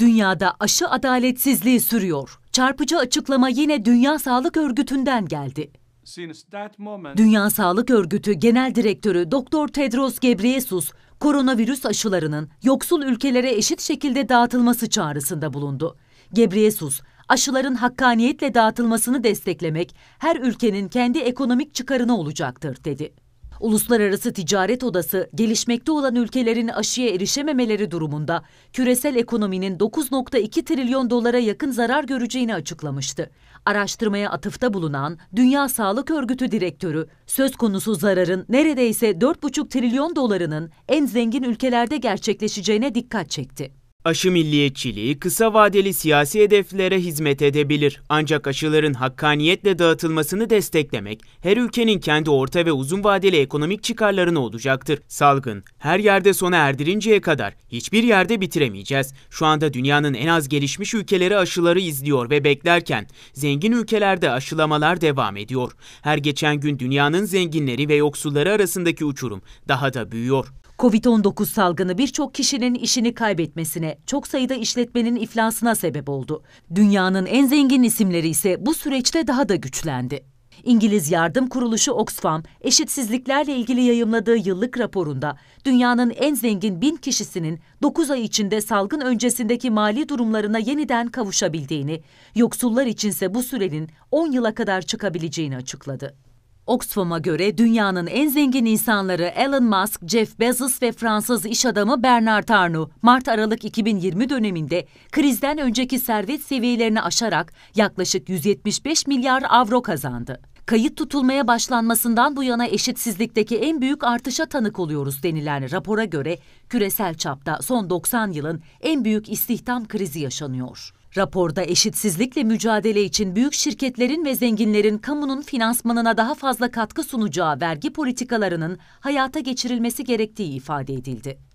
Dünyada aşı adaletsizliği sürüyor. Çarpıcı açıklama yine Dünya Sağlık Örgütü'nden geldi. Dünya Sağlık Örgütü Genel Direktörü Doktor Tedros Ghebreyesus, koronavirüs aşılarının yoksul ülkelere eşit şekilde dağıtılması çağrısında bulundu. Ghebreyesus, aşıların hakkaniyetle dağıtılmasını desteklemek her ülkenin kendi ekonomik çıkarına olacaktır dedi. Uluslararası Ticaret Odası gelişmekte olan ülkelerin aşıya erişememeleri durumunda küresel ekonominin 9.2 trilyon dolara yakın zarar göreceğini açıklamıştı. Araştırmaya atıfta bulunan Dünya Sağlık Örgütü Direktörü söz konusu zararın neredeyse 4.5 trilyon dolarının en zengin ülkelerde gerçekleşeceğine dikkat çekti. Aşı milliyetçiliği kısa vadeli siyasi hedeflere hizmet edebilir. Ancak aşıların hakkaniyetle dağıtılmasını desteklemek her ülkenin kendi orta ve uzun vadeli ekonomik çıkarlarına olacaktır. Salgın her yerde sona erdirinceye kadar hiçbir yerde bitiremeyeceğiz. Şu anda dünyanın en az gelişmiş ülkeleri aşıları izliyor ve beklerken zengin ülkelerde aşılamalar devam ediyor. Her geçen gün dünyanın zenginleri ve yoksulları arasındaki uçurum daha da büyüyor. Covid-19 salgını birçok kişinin işini kaybetmesine, çok sayıda işletmenin iflasına sebep oldu. Dünyanın en zengin isimleri ise bu süreçte daha da güçlendi. İngiliz yardım kuruluşu Oxfam, eşitsizliklerle ilgili yayımladığı yıllık raporunda dünyanın en zengin bin kişisinin 9 ay içinde salgın öncesindeki mali durumlarına yeniden kavuşabildiğini, yoksullar içinse bu sürenin 10 yıla kadar çıkabileceğini açıkladı. Oxfam'a göre dünyanın en zengin insanları Elon Musk, Jeff Bezos ve Fransız iş adamı Bernard Arnault, Mart-Aralık 2020 döneminde krizden önceki servet seviyelerini aşarak yaklaşık 175 milyar avro kazandı. Kayıt tutulmaya başlanmasından bu yana eşitsizlikteki en büyük artışa tanık oluyoruz denilen rapora göre küresel çapta son 90 yılın en büyük istihdam krizi yaşanıyor. Raporda eşitsizlikle mücadele için büyük şirketlerin ve zenginlerin kamunun finansmanına daha fazla katkı sunacağı vergi politikalarının hayata geçirilmesi gerektiği ifade edildi.